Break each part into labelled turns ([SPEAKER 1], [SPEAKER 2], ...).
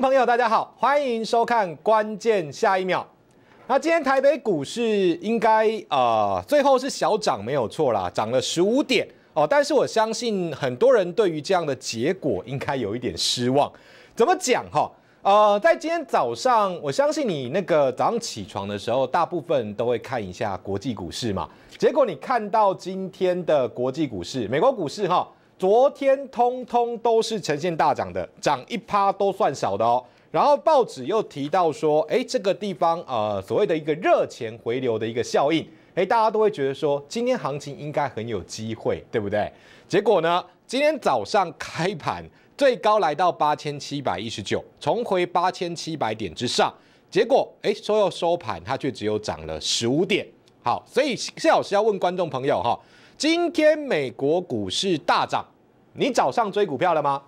[SPEAKER 1] 朋友，大家好，欢迎收看《关键下一秒》。那今天台北股市应该呃最后是小涨没有错啦，涨了十五点哦。但是我相信很多人对于这样的结果应该有一点失望。怎么讲哈？呃，在今天早上，我相信你那个早上起床的时候，大部分都会看一下国际股市嘛。结果你看到今天的国际股市，美国股市哈。昨天通通都是呈现大涨的，涨一趴都算少的哦。然后报纸又提到说，哎，这个地方呃，所谓的一个热钱回流的一个效应，哎，大家都会觉得说，今天行情应该很有机会，对不对？结果呢，今天早上开盘最高来到八千七百一十九，重回八千七百点之上。结果，哎，说要收盘，它却只有涨了十五点。好，所以谢老师要问观众朋友哈。今天美国股市大涨，你早上追股票了吗？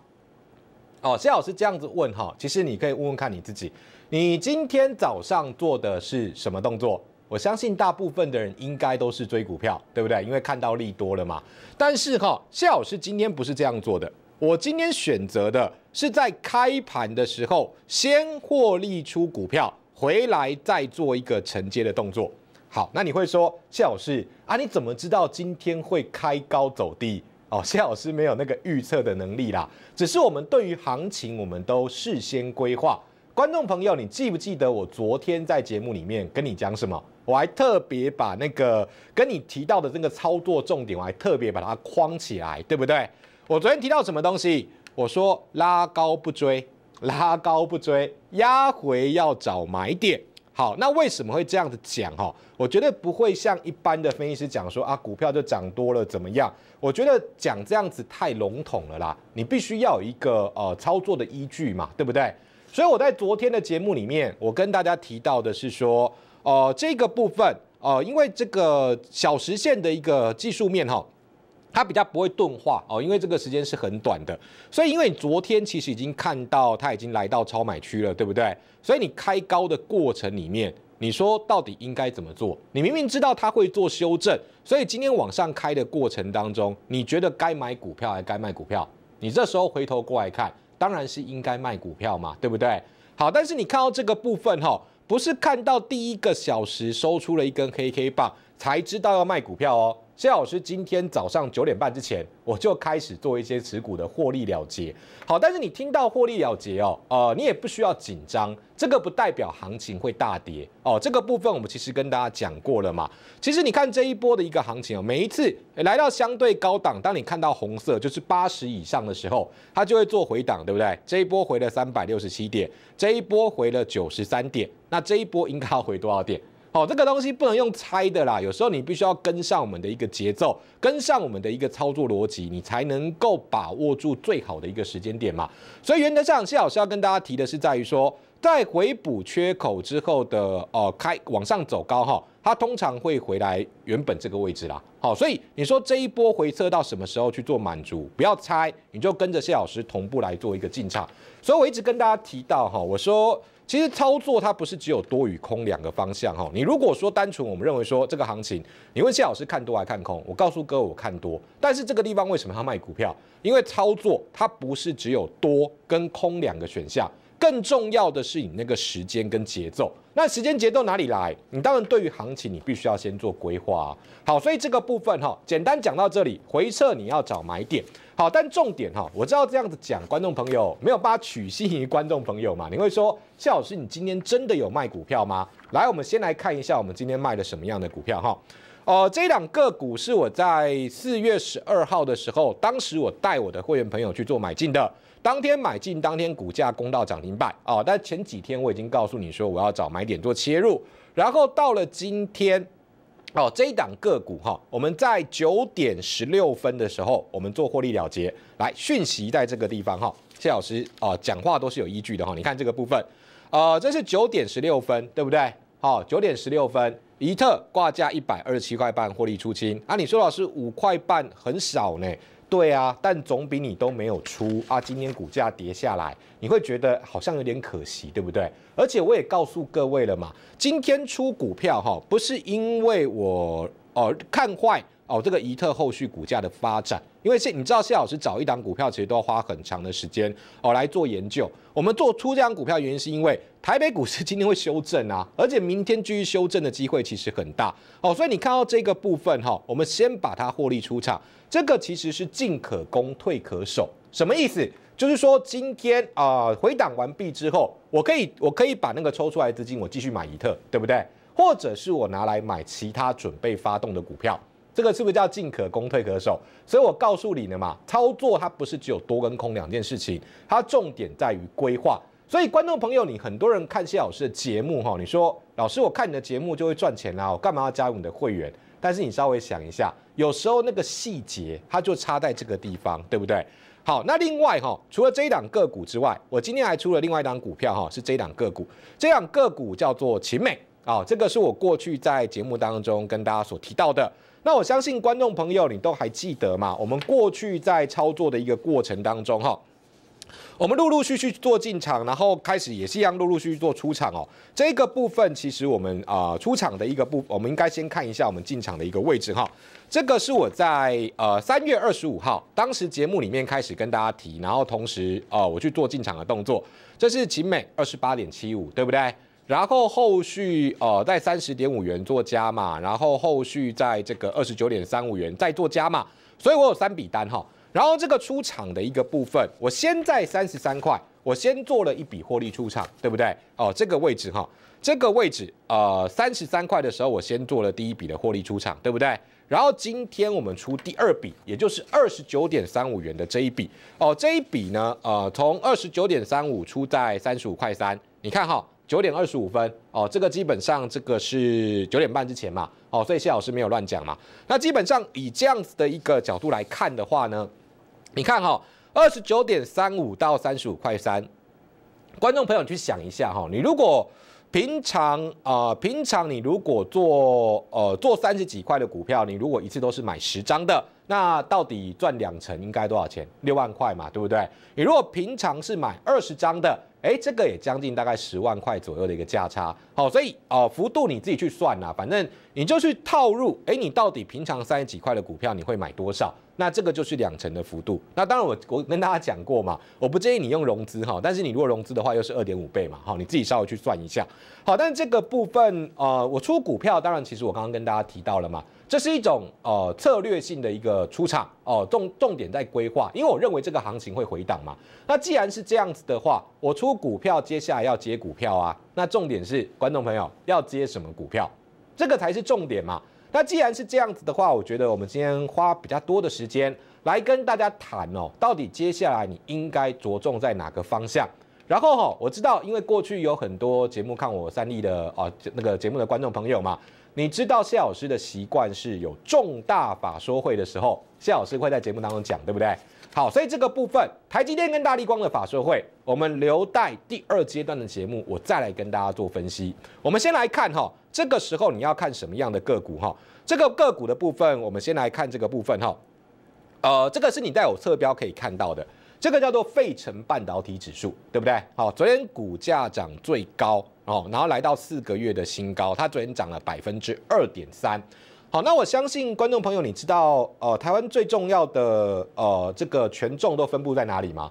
[SPEAKER 1] 哦，谢老师这样子问哈，其实你可以问问看你自己，你今天早上做的是什么动作？我相信大部分的人应该都是追股票，对不对？因为看到利多了嘛。但是哈，谢老师今天不是这样做的，我今天选择的是在开盘的时候先获利出股票，回来再做一个承接的动作。好，那你会说谢老师啊？你怎么知道今天会开高走低哦？谢老师没有那个预测的能力啦，只是我们对于行情我们都事先规划。观众朋友，你记不记得我昨天在节目里面跟你讲什么？我还特别把那个跟你提到的这个操作重点，我还特别把它框起来，对不对？我昨天提到什么东西？我说拉高不追，拉高不追，压回要找买点。好，那为什么会这样子讲哈？我觉得不会像一般的分析师讲说啊，股票就涨多了怎么样？我觉得讲这样子太笼统了啦，你必须要有一个呃操作的依据嘛，对不对？所以我在昨天的节目里面，我跟大家提到的是说，呃，这个部分，呃，因为这个小时线的一个技术面哈。它比较不会钝化哦，因为这个时间是很短的，所以因为昨天其实已经看到它已经来到超买区了，对不对？所以你开高的过程里面，你说到底应该怎么做？你明明知道它会做修正，所以今天往上开的过程当中，你觉得该买股票还该卖股票？你这时候回头过来看，当然是应该卖股票嘛，对不对？好，但是你看到这个部分哈，不是看到第一个小时收出了一根黑黑棒才知道要卖股票哦。谢老师，今天早上九点半之前，我就开始做一些持股的获利了结。好，但是你听到获利了结哦，呃，你也不需要紧张，这个不代表行情会大跌哦。这个部分我们其实跟大家讲过了嘛。其实你看这一波的一个行情哦，每一次来到相对高档，当你看到红色就是八十以上的时候，它就会做回档，对不对？这一波回了三百六十七点，这一波回了九十三点，那这一波应该要回多少点？好，这个东西不能用猜的啦，有时候你必须要跟上我们的一个节奏，跟上我们的一个操作逻辑，你才能够把握住最好的一个时间点嘛。所以原则上，谢老师要跟大家提的是，在于说，在回补缺口之后的呃开往上走高哈，它通常会回来原本这个位置啦。好，所以你说这一波回撤到什么时候去做满足？不要猜，你就跟着谢老师同步来做一个进场。所以我一直跟大家提到哈，我说。其实操作它不是只有多与空两个方向哈，你如果说单纯我们认为说这个行情，你问谢老师看多还看空，我告诉哥我看多。但是这个地方为什么要卖股票？因为操作它不是只有多跟空两个选项，更重要的是你那个时间跟节奏。那时间节奏哪里来？你当然对于行情你必须要先做规划。好，所以这个部分哈，简单讲到这里，回撤你要找买点。好，但重点哈，我知道这样子讲，观众朋友没有把取信于观众朋友嘛？你会说，谢老师，你今天真的有卖股票吗？来，我们先来看一下，我们今天卖了什么样的股票哈？哦，这两个股是我在四月十二号的时候，当时我带我的会员朋友去做买进的，当天买进，当天股价攻到涨停板哦。但前几天我已经告诉你说，我要找买点做切入，然后到了今天。哦，这一档个股哈，我们在九点十六分的时候，我们做获利了结。来，讯息在这个地方哈，谢老师啊，讲话都是有依据的哈。你看这个部分，呃，这是九点十六分，对不对？好，九点十六分，一特挂价一百二十七块半，获利出清。啊，你说老师五块半很少呢。对啊，但总比你都没有出啊，今天股价跌下来，你会觉得好像有点可惜，对不对？而且我也告诉各位了嘛，今天出股票哈，不是因为我哦看坏。哦，这个怡特后续股价的发展，因为谢你知道谢老师找一档股票其实都要花很长的时间哦来做研究。我们做出这档股票原因是因为台北股市今天会修正啊，而且明天继续修正的机会其实很大哦，所以你看到这个部分哈，我们先把它获利出场，这个其实是进可攻退可守，什么意思？就是说今天啊回档完毕之后，我可以我可以把那个抽出来资金我继续买怡特，对不对？或者是我拿来买其他准备发动的股票。这个是不是叫进可攻退可守？所以我告诉你了嘛，操作它不是只有多跟空两件事情，它重点在于规划。所以观众朋友，你很多人看谢老师的节目哈，你说老师，我看你的节目就会赚钱啦，我干嘛要加入你的会员？但是你稍微想一下，有时候那个细节它就差在这个地方，对不对？好，那另外哈，除了这档个股之外，我今天还出了另外一档股票哈，是这档个股，这档个股叫做秦美啊，这个是我过去在节目当中跟大家所提到的。那我相信观众朋友，你都还记得嘛？我们过去在操作的一个过程当中，哈，我们陆陆续续做进场，然后开始也是一样陆陆续续做出场哦。这个部分其实我们啊，出场的一个部，我们应该先看一下我们进场的一个位置哈。这个是我在呃三月二十五号，当时节目里面开始跟大家提，然后同时啊，我去做进场的动作，这是集美二十八点七五，对不对？然后后续呃在三十点五元做加码，然后后续在这个二十九点三五元再做加码，所以我有三笔单哈。然后这个出场的一个部分，我先在三十三块，我先做了一笔获利出场，对不对？哦，这个位置哈，这个位置呃三十三块的时候，我先做了第一笔的获利出场，对不对？然后今天我们出第二笔，也就是二十九点三五元的这一笔哦，这一笔呢呃从二十九点三五出在三十五块三，你看哈。九点二十五分哦，这个基本上这个是九点半之前嘛，哦，所以谢老师没有乱讲嘛。那基本上以这样子的一个角度来看的话呢，你看哈，二十九点三五到三十五块三，观众朋友去想一下哈，你如果平常啊平常你如果做呃做三十几块的股票，你如果一次都是买十张的，那到底赚两成应该多少钱？六万块嘛，对不对？你如果平常是买二十张的。哎，这个也将近大概十万块左右的一个价差。好，所以哦，幅度你自己去算啦，反正你就去套入，哎，你到底平常三十几块的股票你会买多少？那这个就是两成的幅度。那当然，我我跟大家讲过嘛，我不建议你用融资哈，但是你如果融资的话，又是二点五倍嘛，哈，你自己稍微去算一下。好，但这个部分，呃，我出股票，当然其实我刚刚跟大家提到了嘛，这是一种呃策略性的一个出场哦，重重点在规划，因为我认为这个行情会回档嘛。那既然是这样子的话，我出股票，接下来要接股票啊。那重点是观众朋友要接什么股票，这个才是重点嘛。那既然是这样子的话，我觉得我们今天花比较多的时间来跟大家谈哦，到底接下来你应该着重在哪个方向。然后哈，我知道，因为过去有很多节目看我三立的哦，那个节目的观众朋友嘛。你知道谢老师的习惯是有重大法说会的时候，谢老师会在节目当中讲，对不对？好，所以这个部分，台积电跟大力光的法说会，我们留待第二阶段的节目，我再来跟大家做分析。我们先来看哈，这个时候你要看什么样的个股哈？这个个股的部分，我们先来看这个部分哈。呃，这个是你带有侧标可以看到的。这个叫做费城半导体指数，对不对？好，昨天股价涨最高哦，然后来到四个月的新高，它昨天涨了百分之二点三。好，那我相信观众朋友，你知道呃台湾最重要的呃这个权重都分布在哪里吗？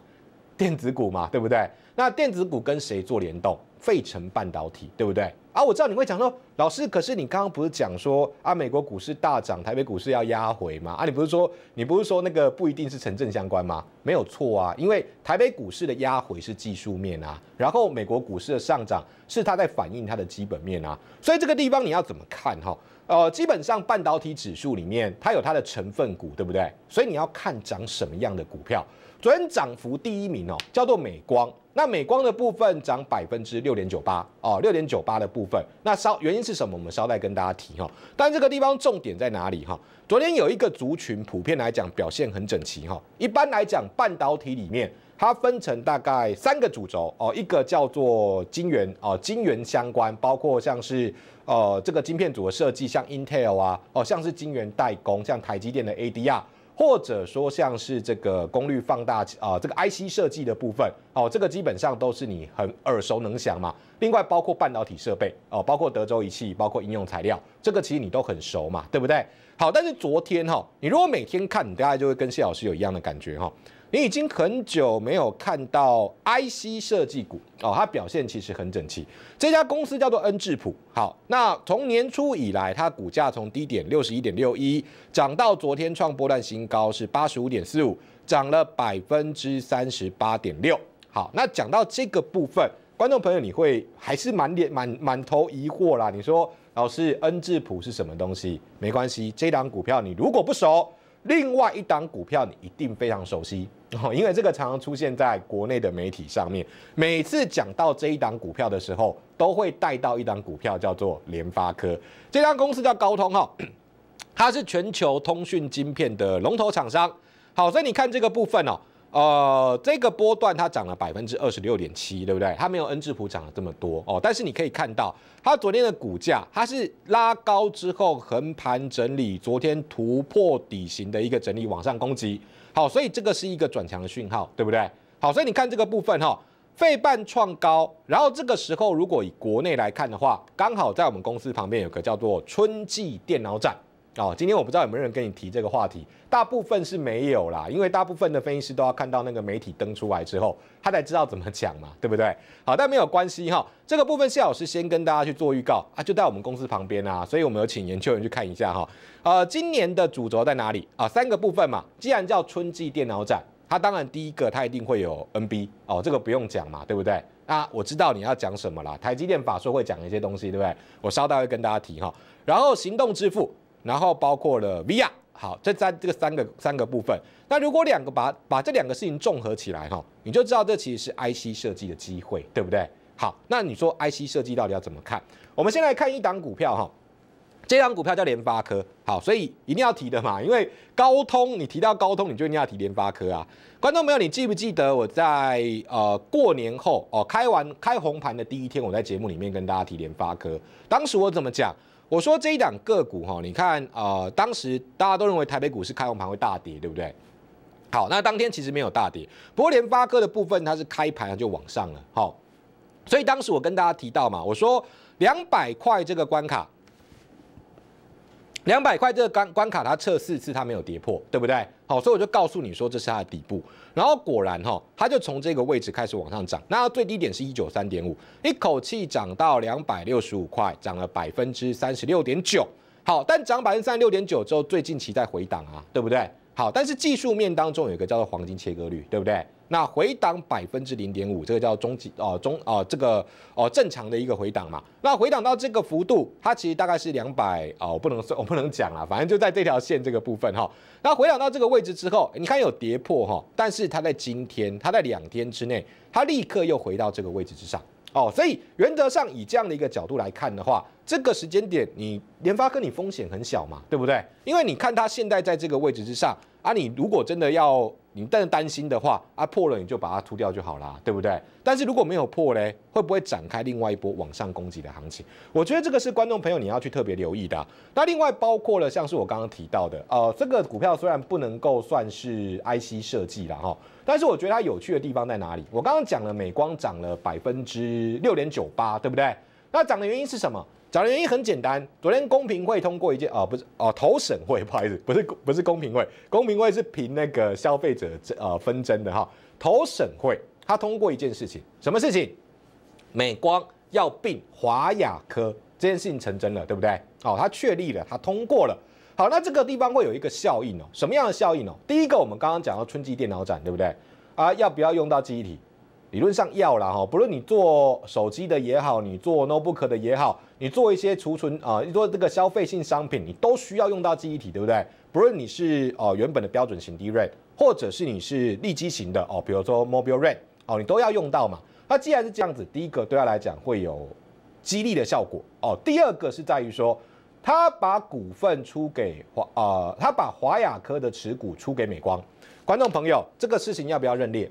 [SPEAKER 1] 电子股嘛，对不对？那电子股跟谁做联动？费城半导体，对不对？啊，我知道你会讲说，老师，可是你刚刚不是讲说，啊，美国股市大涨，台北股市要压回吗？啊，你不是说，你不是说那个不一定是成正相关吗？没有错啊，因为台北股市的压回是技术面啊，然后美国股市的上涨是它在反映它的基本面啊，所以这个地方你要怎么看哈？呃，基本上半导体指数里面它有它的成分股，对不对？所以你要看涨什么样的股票。昨天涨幅第一名哦，叫做美光。那美光的部分涨百分之六点九八哦，六点九八的部分，那稍原因是什么？我们稍待跟大家提哈。但这个地方重点在哪里哈？昨天有一个族群，普遍来讲表现很整齐哈。一般来讲，半导体里面它分成大概三个主轴哦，一个叫做晶圆哦，晶圆相关，包括像是呃这个晶片组的设计，像 Intel 啊，哦像是晶圆代工，像台积电的 ADR。或者说像是这个功率放大啊，这个 I C 设计的部分哦，这个基本上都是你很耳熟能详嘛。另外包括半导体设备哦，包括德州仪器，包括应用材料，这个其实你都很熟嘛，对不对？好，但是昨天哈，你如果每天看，你大概就会跟谢老师有一样的感觉哈。你已经很久没有看到 IC 设计股哦，它表现其实很整齐。这家公司叫做恩智浦。好，那从年初以来，它股价从低点六十一点六一涨到昨天创波段新高是八十五点四五，涨了百分之三十八点六。好，那讲到这个部分，观众朋友你会还是满脸满满头疑惑啦？你说老师，恩智浦是什么东西？没关系，这档股票你如果不熟。另外一档股票你一定非常熟悉哦，因为这个常常出现在国内的媒体上面。每次讲到这一档股票的时候，都会带到一档股票叫做联发科。这家公司叫高通哈，它是全球通讯晶片的龙头厂商。好，所以你看这个部分哦。呃，这个波段它涨了百分之二十六点七，对不对？它没有 N 智普涨了这么多哦。但是你可以看到，它昨天的股价它是拉高之后横盘整理，昨天突破底型的一个整理往上攻击。好，所以这个是一个转强的讯号，对不对？好，所以你看这个部分哈，费半创高，然后这个时候如果以国内来看的话，刚好在我们公司旁边有个叫做春季电脑展。哦，今天我不知道有没有人跟你提这个话题，大部分是没有啦，因为大部分的分析师都要看到那个媒体登出来之后，他才知道怎么讲嘛，对不对？好，但没有关系哈，这个部分谢老师先跟大家去做预告啊，就在我们公司旁边啊，所以我们有请研究员去看一下哈。呃，今年的主轴在哪里啊？三个部分嘛，既然叫春季电脑展，它当然第一个它一定会有 NB 哦，这个不用讲嘛，对不对？啊，我知道你要讲什么啦，台积电法说会讲一些东西，对不对？我稍待会跟大家提哈，然后行动支付。然后包括了 Via，好，这三这个三个三个部分。那如果两个把把这两个事情综合起来哈，你就知道这其实是 IC 设计的机会，对不对？好，那你说 IC 设计到底要怎么看？我们先来看一档股票哈，这档股票叫联发科，好，所以一定要提的嘛，因为高通，你提到高通，你就一定要提联发科啊。观众朋友，你记不记得我在呃过年后哦，开完开红盘的第一天，我在节目里面跟大家提联发科，当时我怎么讲？我说这一档个股哈，你看呃，当时大家都认为台北股市开盘会大跌，对不对？好，那当天其实没有大跌，不过联发科的部分它是开盘它就往上了，好，所以当时我跟大家提到嘛，我说两百块这个关卡，两百块这个关关卡它测四次它没有跌破，对不对？好，所以我就告诉你说这是它的底部。然后果然哈，它就从这个位置开始往上涨。那最低点是一九三点五，一口气涨到两百六十五块，涨了百分之三十六点九。好，但涨百分之三十六点九之后，最近期在回档啊，对不对？好，但是技术面当中有一个叫做黄金切割率，对不对？那回档百分之零点五，这个叫中级哦，中哦，这个哦正常的一个回档嘛。那回档到这个幅度，它其实大概是两百哦，我不能说，我不能讲了，反正就在这条线这个部分哈。那回档到这个位置之后，你看有跌破哈，但是它在今天，它在两天之内，它立刻又回到这个位置之上哦。所以原则上以这样的一个角度来看的话，这个时间点你联发科你风险很小嘛，对不对？因为你看它现在在这个位置之上。啊，你如果真的要，你但担心的话，啊破了你就把它吐掉就好了，对不对？但是如果没有破嘞，会不会展开另外一波往上攻击的行情？我觉得这个是观众朋友你要去特别留意的。那另外包括了像是我刚刚提到的，呃，这个股票虽然不能够算是 IC 设计了哈，但是我觉得它有趣的地方在哪里？我刚刚讲了，美光涨了百分之六点九八，对不对？那涨的原因是什么？讲的原因很简单，昨天公平会通过一件啊，不是哦，投审会，不好意思，不是不是公平会，公平会是评那个消费者争纷争的哈，投审会他通过一件事情，什么事情？美光要并华亚科，这件事情成真了，对不对？哦，他确立了，他通过了。好，那这个地方会有一个效应哦，什么样的效应哦？第一个，我们刚刚讲到春季电脑展，对不对？啊，要不要用到记忆体？理论上要啦，哈，不论你做手机的也好，你做 notebook 的也好，你做一些储存啊，你做这个消费性商品，你都需要用到记忆体，对不对？不论你是哦原本的标准型 DRAM，或者是你是立基型的哦，比如说 Mobile RAM，哦，你都要用到嘛。那既然是这样子，第一个对他来讲会有激励的效果哦。第二个是在于说，他把股份出给华，呃，他把华雅科的持股出给美光。观众朋友，这个事情要不要认列？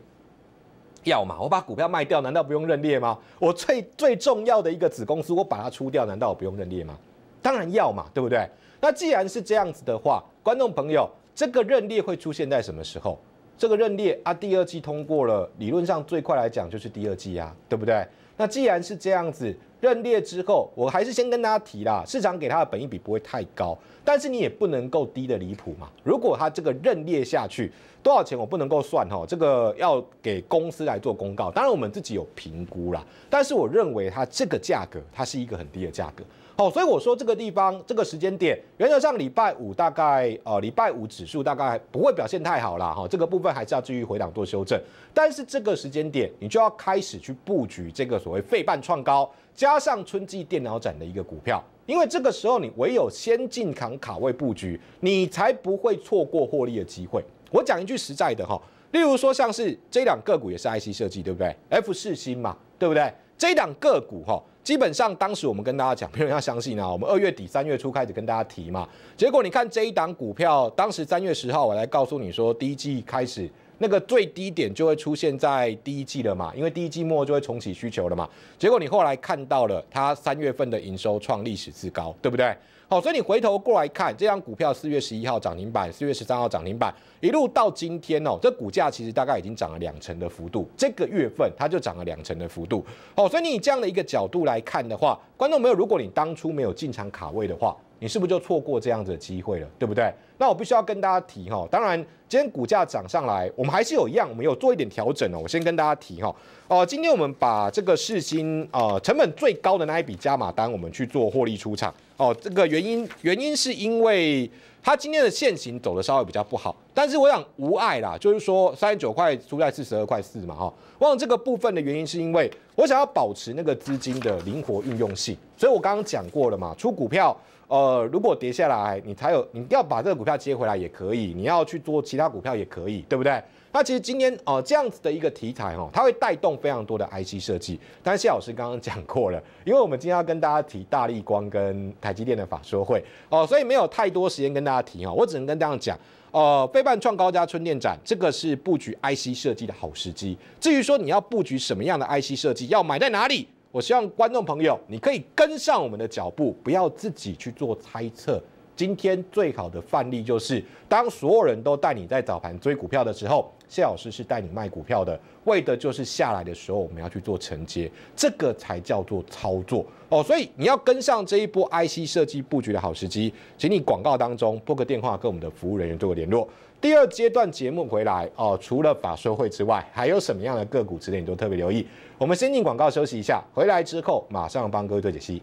[SPEAKER 1] 要嘛，我把股票卖掉，难道不用认列吗？我最最重要的一个子公司，我把它出掉，难道我不用认列吗？当然要嘛，对不对？那既然是这样子的话，观众朋友，这个认列会出现在什么时候？这个认列啊，第二季通过了，理论上最快来讲就是第二季啊，对不对？那既然是这样子，认列之后，我还是先跟大家提啦，市场给它的本益比不会太高，但是你也不能够低的离谱嘛。如果它这个认列下去，多少钱我不能够算哈，这个要给公司来做公告。当然我们自己有评估啦，但是我认为它这个价格它是一个很低的价格好，所以我说这个地方这个时间点，原则上礼拜五大概呃礼拜五指数大概不会表现太好啦。哈，这个部分还是要继续回档做修正。但是这个时间点你就要开始去布局这个所谓费半创高加上春季电脑展的一个股票，因为这个时候你唯有先进扛卡位布局，你才不会错过获利的机会。我讲一句实在的哈，例如说像是这两个股也是 IC 设计，对不对？F 四星嘛，对不对？这两个股哈，基本上当时我们跟大家讲，没有人相信啊。我们二月底三月初开始跟大家提嘛，结果你看这一档股票，当时三月十号我来告诉你说，第一季开始。那个最低点就会出现在第一季了嘛，因为第一季末就会重启需求了嘛。结果你后来看到了它三月份的营收创历史之高，对不对？好，所以你回头过来看，这张股票四月十一号涨停板，四月十三号涨停板，一路到今天哦，这股价其实大概已经涨了两成的幅度。这个月份它就涨了两成的幅度。好，所以你以这样的一个角度来看的话，观众朋友，如果你当初没有进场卡位的话，你是不是就错过这样子的机会了，对不对？那我必须要跟大家提哈，当然今天股价涨上来，我们还是有一样，我们有做一点调整哦。我先跟大家提哈，哦，今天我们把这个市新呃成本最高的那一笔加码单，我们去做获利出场哦。这个原因原因是因为它今天的线型走的稍微比较不好，但是我想无碍啦，就是说三十九块出在四十二块四嘛，哈。我想这个部分的原因是因为我想要保持那个资金的灵活运用性，所以我刚刚讲过了嘛，出股票。呃，如果跌下来，你才有，你要把这个股票接回来也可以，你要去做其他股票也可以，对不对？那其实今天呃、这样子的一个题材哈，它会带动非常多的 IC 设计。但谢老师刚刚讲过了，因为我们今天要跟大家提大立光跟台积电的法说会哦，所以没有太多时间跟大家提哦，我只能跟大家讲，呃，飞半创高加春电展，这个是布局 IC 设计的好时机。至于说你要布局什么样的 IC 设计，要买在哪里？我希望观众朋友，你可以跟上我们的脚步，不要自己去做猜测。今天最好的范例就是，当所有人都带你在早盘追股票的时候，谢老师是带你卖股票的，为的就是下来的时候我们要去做承接，这个才叫做操作哦。所以你要跟上这一波 IC 设计布局的好时机，请你广告当中拨个电话跟我们的服务人员做个联络。第二阶段节目回来哦，除了法说会之外，还有什么样的个股之类，你都特别留意。我们先进广告休息一下，回来之后马上帮各位做解析。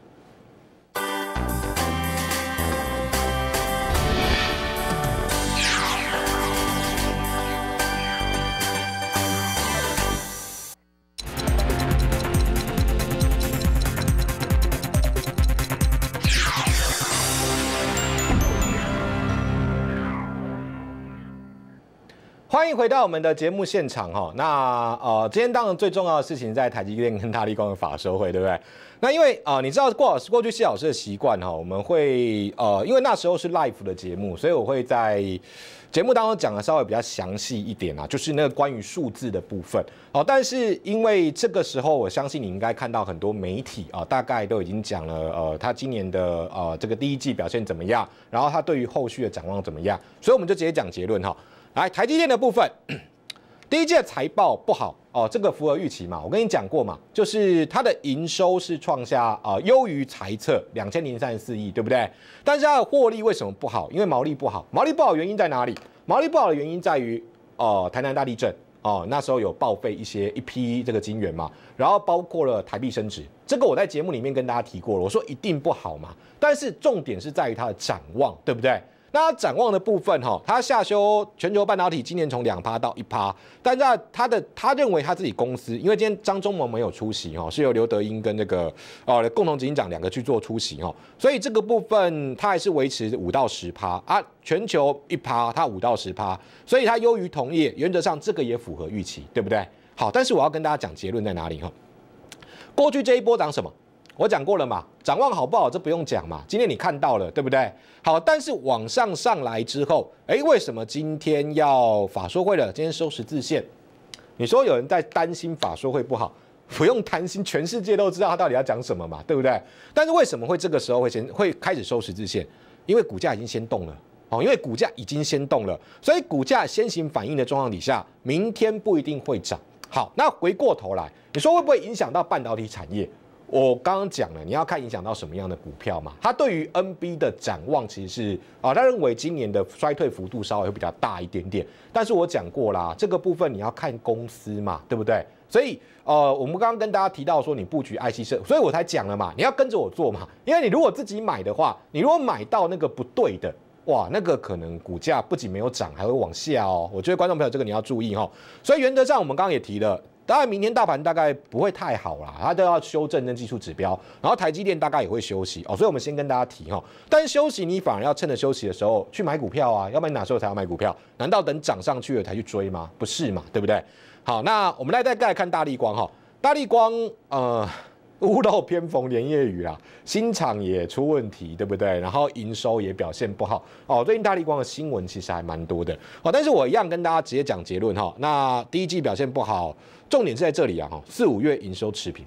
[SPEAKER 1] 欢迎回到我们的节目现场哈，那呃，今天当然最重要的事情在台积电跟大力光的法收会，对不对？那因为呃，你知道郭老师过去谢老师的习惯哈，我们会呃，因为那时候是 live 的节目，所以我会在节目当中讲的稍微比较详细一点啊，就是那个关于数字的部分哦。但是因为这个时候，我相信你应该看到很多媒体啊，大概都已经讲了呃，他今年的呃这个第一季表现怎么样，然后他对于后续的展望怎么样，所以我们就直接讲结论哈。来台积电的部分，第一季的财报不好哦，这个符合预期嘛？我跟你讲过嘛，就是它的营收是创下啊优于财测两千零三十四亿，对不对？但是它的获利为什么不好？因为毛利不好，毛利不好原因在哪里？毛利不好的原因在于啊台南大地震哦，那时候有报废一些一批这个金元嘛，然后包括了台币升值，这个我在节目里面跟大家提过了，我说一定不好嘛。但是重点是在于它的展望，对不对？那展望的部分，哈，他下修全球半导体今年从两趴到一趴，但在他的他认为他自己公司，因为今天张忠谋没有出席，哦，是由刘德英跟那个哦共同执行长两个去做出席，哦，所以这个部分他还是维持五到十趴啊，全球一趴，他五到十趴，所以他优于同业，原则上这个也符合预期，对不对？好，但是我要跟大家讲结论在哪里，哈，过去这一波涨什么？我讲过了嘛，展望好不好？这不用讲嘛。今天你看到了，对不对？好，但是往上上来之后，哎，为什么今天要法说会了？今天收十字线，你说有人在担心法说会不好？不用担心，全世界都知道他到底要讲什么嘛，对不对？但是为什么会这个时候会先会开始收十字线？因为股价已经先动了哦，因为股价已经先动了，所以股价先行反应的状况底下，明天不一定会涨。好，那回过头来，你说会不会影响到半导体产业？我刚刚讲了，你要看影响到什么样的股票嘛？他对于 NB 的展望其实是啊，他认为今年的衰退幅度稍微会比较大一点点。但是我讲过啦，这个部分你要看公司嘛，对不对？所以呃，我们刚刚跟大家提到说，你布局 IC 社，所以我才讲了嘛，你要跟着我做嘛，因为你如果自己买的话，你如果买到那个不对的，哇，那个可能股价不仅没有涨，还会往下哦。我觉得观众朋友这个你要注意哦。所以原则上，我们刚刚也提了。当然，明天大盘大概不会太好啦，它都要修正那技术指标，然后台积电大概也会休息哦。所以，我们先跟大家提哈，但休息你反而要趁着休息的时候去买股票啊，要不然哪时候才要买股票？难道等涨上去了才去追吗？不是嘛，对不对？好，那我们来再来看大力光哈，大力光呃。屋漏偏逢连夜雨啦，新厂也出问题，对不对？然后营收也表现不好哦。最近大立光的新闻其实还蛮多的哦，但是我一样跟大家直接讲结论哈。那第一季表现不好，重点是在这里啊哈。四五月营收持平，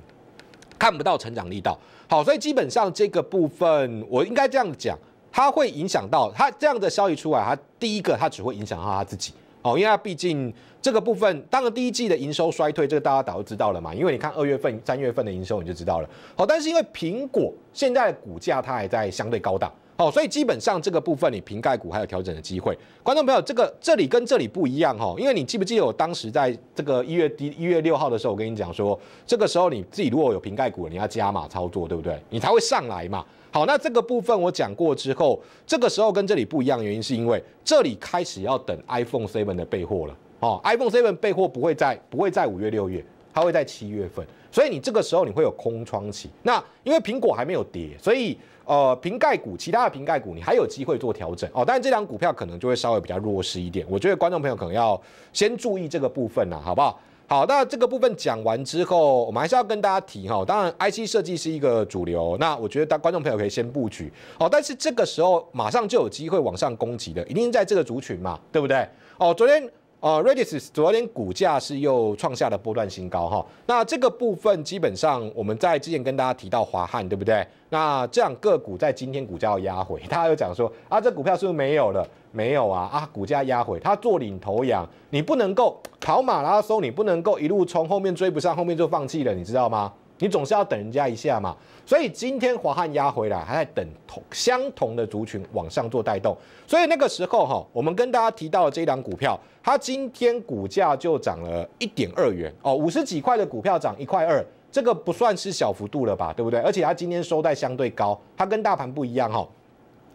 [SPEAKER 1] 看不到成长力道。好，所以基本上这个部分我应该这样讲，它会影响到它这样的消息出来，它第一个它只会影响到它自己。哦，因为它毕竟这个部分，当然第一季的营收衰退，这个大家早就知道了嘛。因为你看二月份、三月份的营收，你就知道了。好，但是因为苹果现在的股价，它还在相对高档。好，所以基本上这个部分，你瓶盖股还有调整的机会。观众朋友，这个这里跟这里不一样哈，因为你记不记得我当时在这个一月底一月六号的时候，我跟你讲说，这个时候你自己如果有瓶盖股，你要加码操作，对不对？你才会上来嘛。好，那这个部分我讲过之后，这个时候跟这里不一样，原因是因为这里开始要等 iPhone Seven 的备货了。哦，iPhone Seven 备货不会在不会在五月六月，它会在七月份，所以你这个时候你会有空窗期。那因为苹果还没有跌，所以。呃，瓶盖股，其他的瓶盖股你还有机会做调整哦，但这张股票可能就会稍微比较弱势一点，我觉得观众朋友可能要先注意这个部分了，好不好？好，那这个部分讲完之后，我们还是要跟大家提哈，当然 I C 设计是一个主流，那我觉得当观众朋友可以先布局，好，但是这个时候马上就有机会往上攻击的，一定在这个族群嘛，对不对？哦，昨天。啊，Redis 昨天股价是又创下了波段新高哈。那这个部分基本上我们在之前跟大家提到华汉，对不对？那这样个股在今天股价要压回，大家又讲说啊，这股票是不是没有了？没有啊，啊，股价压回，它做领头羊，你不能够跑马拉松，你不能够一路冲，后面追不上，后面就放弃了，你知道吗？你总是要等人家一下嘛，所以今天华汉压回来还在等同相同的族群往上做带动，所以那个时候哈，我们跟大家提到这两股票，它今天股价就涨了一点二元哦，五十几块的股票涨一块二，这个不算是小幅度了吧，对不对？而且它今天收带相对高，它跟大盘不一样哈。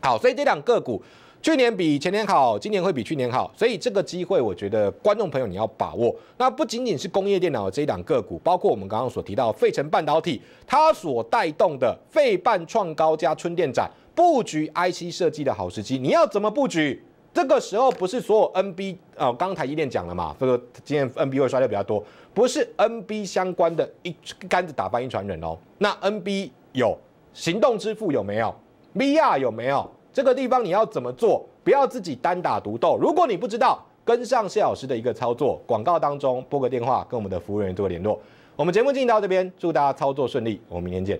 [SPEAKER 1] 好，所以这两个股。去年比前年好，今年会比去年好，所以这个机会，我觉得观众朋友你要把握。那不仅仅是工业电脑这一档个股，包括我们刚刚所提到费城半导体，它所带动的费半创高加春电展，布局 IC 设计的好时机，你要怎么布局？这个时候不是所有 NB 哦，刚才一念讲了嘛，这个今天 NB 会衰掉比较多，不是 NB 相关的一竿子打翻一船人哦。那 NB 有行动支付有没有？VR 有没有？这个地方你要怎么做？不要自己单打独斗。如果你不知道，跟上谢老师的一个操作广告当中拨个电话，跟我们的服务人员做个联络。我们节目进行到这边，祝大家操作顺利，我们明天见。